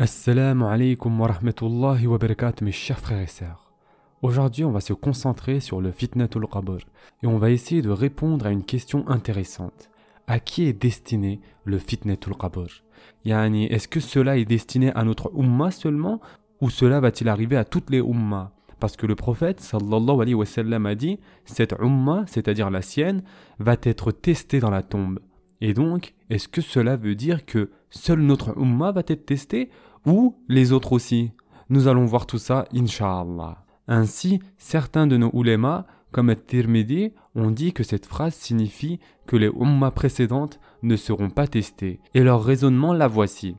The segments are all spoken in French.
Assalamu alaikum wa rahmatullahi wa barakatuh mes chers frères et sœurs. Aujourd'hui on va se concentrer sur le fitnatul qabr et on va essayer de répondre à une question intéressante. À qui est destiné le fitnatul qabr Yani, est-ce que cela est destiné à notre umma seulement ou cela va-t-il arriver à toutes les ummas parce que le prophète sallallahu alayhi wa sallam a dit cette umma, c'est-à-dire la sienne, va être testée dans la tombe. Et donc, est-ce que cela veut dire que seule notre umma va être testée ou les autres aussi. Nous allons voir tout ça, inshallah. Ainsi, certains de nos ulémas, comme Tirmidhi, ont dit que cette phrase signifie que les ummas précédentes ne seront pas testées. Et leur raisonnement la voici.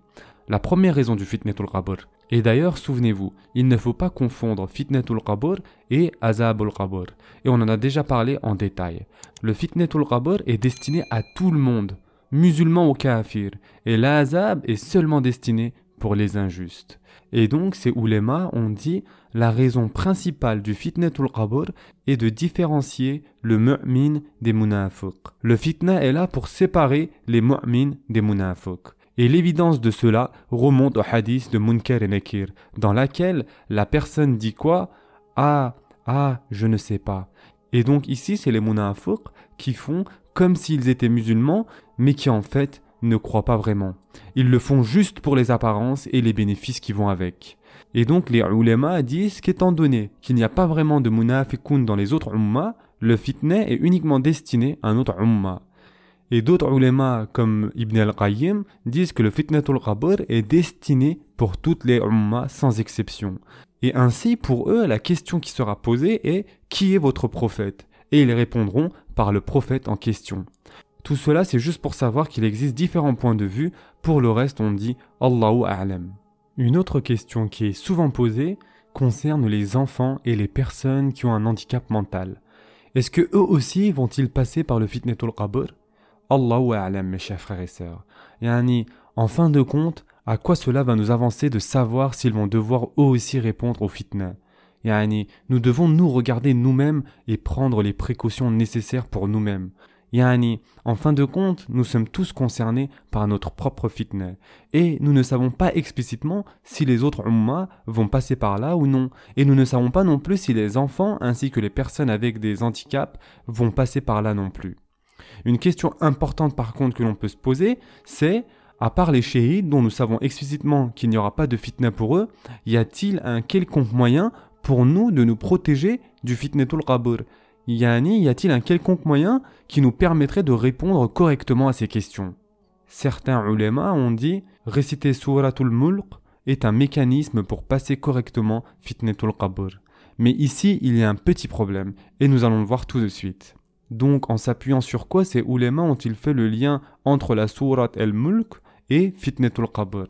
La première raison du fitnatul qabr. Et d'ailleurs, souvenez-vous, il ne faut pas confondre fitnatul qabr et azabul qabr. Et on en a déjà parlé en détail. Le fitnatul qabr est destiné à tout le monde, musulman ou kafir, et l'azab est seulement destiné pour les injustes. Et donc ces oulémas ont dit la raison principale du fitnatul qabr est de différencier le mu'min des munafiq. Le fitna est là pour séparer les mu'min des munafiq. Et l'évidence de cela remonte au hadith de Munkar et Nakir, dans laquelle la personne dit quoi Ah, ah, je ne sais pas. Et donc ici, c'est les munafiq qui font comme s'ils étaient musulmans, mais qui en fait ne croient pas vraiment. Ils le font juste pour les apparences et les bénéfices qui vont avec. Et donc les ulémas disent qu'étant donné qu'il n'y a pas vraiment de munafiqun dans les autres umma, le fitna est uniquement destiné à un autre umma. Et d'autres ulémas comme Ibn al-Qayyim disent que le fitnatul qabr est destiné pour toutes les umma sans exception. Et ainsi pour eux la question qui sera posée est qui est votre prophète Et ils répondront par le prophète en question. Tout cela, c'est juste pour savoir qu'il existe différents points de vue, pour le reste, on dit Allahu A'lam. Une autre question qui est souvent posée concerne les enfants et les personnes qui ont un handicap mental. Est-ce que eux aussi vont-ils passer par le fitnetul qabr Allahu A'lam, mes chers frères et sœurs. Yani, en fin de compte, à quoi cela va nous avancer de savoir s'ils vont devoir eux aussi répondre au fitna Yani, nous devons nous regarder nous-mêmes et prendre les précautions nécessaires pour nous-mêmes. Yani, en fin de compte, nous sommes tous concernés par notre propre fitna, et nous ne savons pas explicitement si les autres umma vont passer par là ou non, et nous ne savons pas non plus si les enfants ainsi que les personnes avec des handicaps vont passer par là non plus. Une question importante par contre que l'on peut se poser, c'est à part les chéhides dont nous savons explicitement qu'il n'y aura pas de fitna pour eux, y a-t-il un quelconque moyen pour nous de nous protéger du tul qabr y a-t-il un quelconque moyen qui nous permettrait de répondre correctement à ces questions Certains ulémas ont dit réciter Suratul Mulk est un mécanisme pour passer correctement fitnetul Qabr. Mais ici, il y a un petit problème, et nous allons le voir tout de suite. Donc, en s'appuyant sur quoi ces ulémas ont-ils fait le lien entre la Surat El Mulk et fitnetul Qabr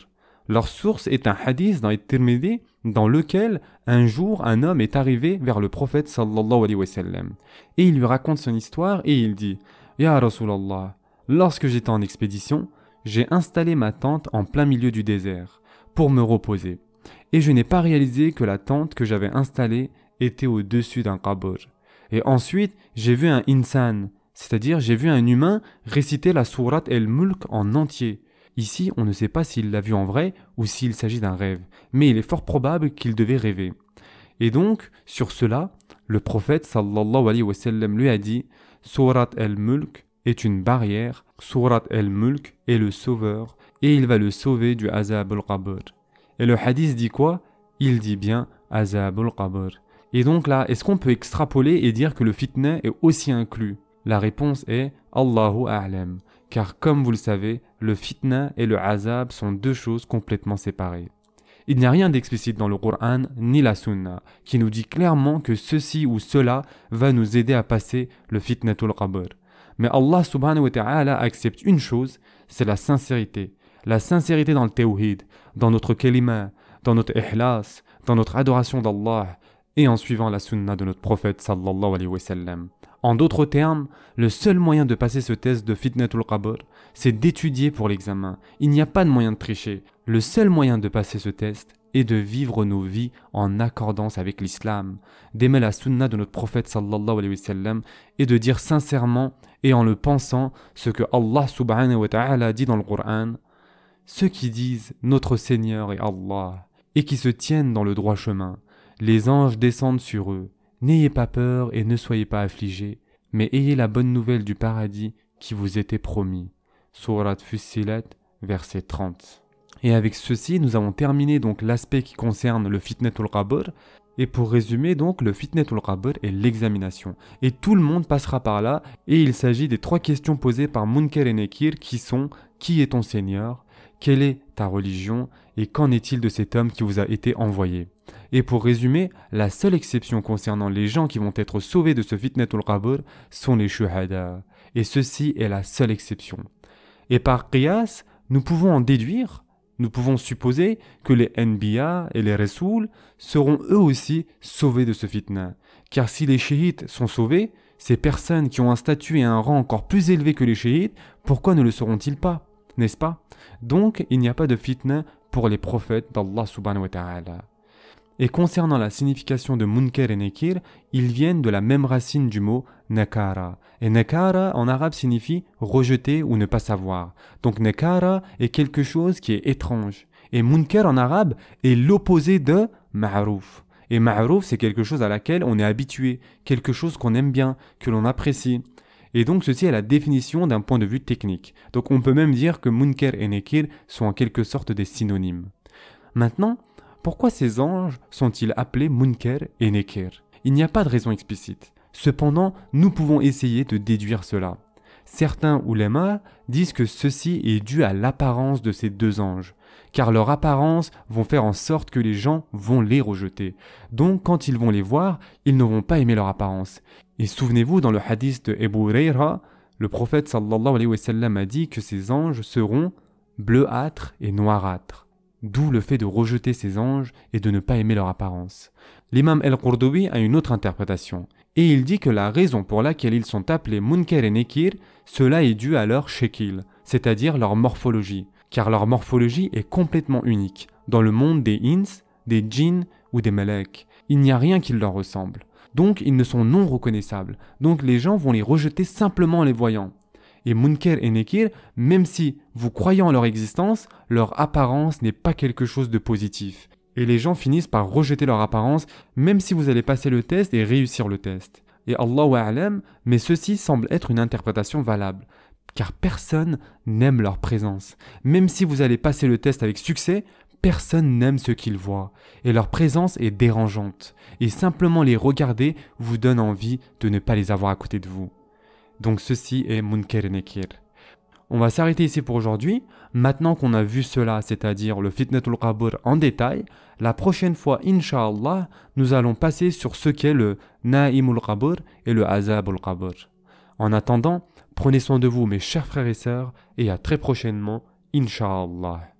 leur source est un hadith dans Tirmidhi dans lequel un jour un homme est arrivé vers le prophète sallallahu alayhi wa sallam et il lui raconte son histoire et il dit Ya Rasulallah, lorsque j'étais en expédition, j'ai installé ma tente en plein milieu du désert pour me reposer et je n'ai pas réalisé que la tente que j'avais installée était au-dessus d'un qabr. Et ensuite, j'ai vu un insan, c'est-à-dire j'ai vu un humain réciter la sourate El Mulk en entier Ici, on ne sait pas s'il l'a vu en vrai ou s'il s'agit d'un rêve, mais il est fort probable qu'il devait rêver. Et donc, sur cela, le prophète sallallahu alayhi wa lui a dit Surat al-Mulk est une barrière, Surat al-Mulk est le sauveur, et il va le sauver du Azab al-Qabr. Et le hadith dit quoi Il dit bien Azab al-Qabr. Et donc là, est-ce qu'on peut extrapoler et dire que le fitna est aussi inclus La réponse est Allahu A'lam car comme vous le savez, le fitna et le azab sont deux choses complètement séparées. Il n'y a rien d'explicite dans le Qur'an ni la Sunna qui nous dit clairement que ceci ou cela va nous aider à passer le fitnatul qabr. Mais Allah subhanahu wa ta'ala accepte une chose, c'est la sincérité. La sincérité dans le tawhid, dans notre kalima, dans notre ihlas, dans notre adoration d'Allah et en suivant la sunna de notre prophète sallallahu alayhi wa sallam. En d'autres termes, le seul moyen de passer ce test de Fitnatul Qabr, c'est d'étudier pour l'examen. Il n'y a pas de moyen de tricher. Le seul moyen de passer ce test est de vivre nos vies en accordance avec l'islam, d'aimer la sunna de notre prophète sallallahu alayhi wa sallam, et de dire sincèrement et en le pensant ce que Allah subhanahu wa ta'ala dit dans le Coran. Ceux qui disent notre Seigneur est Allah et qui se tiennent dans le droit chemin, les anges descendent sur eux N'ayez pas peur et ne soyez pas affligés, mais ayez la bonne nouvelle du paradis qui vous était promis. Surat Fussilat, verset 30. Et avec ceci, nous avons terminé donc l'aspect qui concerne le fitness qabr. Et pour résumer donc, le fitness qabr est l'examination. Et tout le monde passera par là, et il s'agit des trois questions posées par Munkar et Nekir qui sont « Qui est ton Seigneur ?» quelle est ta religion et qu'en est-il de cet homme qui vous a été envoyé Et pour résumer, la seule exception concernant les gens qui vont être sauvés de ce fitnatul qabr sont les shuhada. Et ceci est la seule exception. Et par qiyas, nous pouvons en déduire, nous pouvons supposer que les nBA et les Resoul seront eux aussi sauvés de ce fitna. Car si les chiites sont sauvés, ces personnes qui ont un statut et un rang encore plus élevé que les chiites, pourquoi ne le seront-ils pas n'est-ce pas Donc, il n'y a pas de fitna pour les prophètes d'Allah subhanahu wa ta'ala. Et concernant la signification de munker et nekir, ils viennent de la même racine du mot nakara. Et nakara en arabe signifie rejeter ou ne pas savoir. Donc nakara est quelque chose qui est étrange. Et munker en arabe est l'opposé de ma'ruf. Et ma'ruf c'est quelque chose à laquelle on est habitué, quelque chose qu'on aime bien, que l'on apprécie et donc ceci est la définition d'un point de vue technique. Donc on peut même dire que Munker et Nekir sont en quelque sorte des synonymes. Maintenant, pourquoi ces anges sont-ils appelés Munker et Nekir Il n'y a pas de raison explicite. Cependant, nous pouvons essayer de déduire cela. Certains oulémas disent que ceci est dû à l'apparence de ces deux anges, car leur apparence vont faire en sorte que les gens vont les rejeter. Donc quand ils vont les voir, ils vont pas aimer leur apparence. Et souvenez-vous, dans le hadith de Ebu Reira, le prophète sallallahu alayhi wa sallam a dit que ces anges seront bleuâtres et noirâtres. D'où le fait de rejeter ces anges et de ne pas aimer leur apparence. L'imam El-Qurdubi a une autre interprétation, et il dit que la raison pour laquelle ils sont appelés Munker et Nekir, cela est dû à leur shekil, c'est-à-dire leur morphologie, car leur morphologie est complètement unique. Dans le monde des ins, des djinns ou des malek, il n'y a rien qui leur ressemble. Donc ils ne sont non reconnaissables. Donc les gens vont les rejeter simplement en les voyant. Et Munker et Nekir, même si vous croyez en leur existence, leur apparence n'est pas quelque chose de positif. Et les gens finissent par rejeter leur apparence, même si vous allez passer le test et réussir le test. Et Allahu A'lam, mais ceci semble être une interprétation valable car personne n'aime leur présence. Même si vous allez passer le test avec succès, personne n'aime ce qu'ils voient, et leur présence est dérangeante, et simplement les regarder vous donne envie de ne pas les avoir à côté de vous. Donc ceci est Munker Nekir. On va s'arrêter ici pour aujourd'hui. Maintenant qu'on a vu cela, c'est-à-dire le Fitnatul Qabr en détail, la prochaine fois, Inshallah, nous allons passer sur ce qu'est le Naimul Qabr et le Azabul Qabr. En attendant, prenez soin de vous mes chers frères et sœurs, et à très prochainement, Inshallah.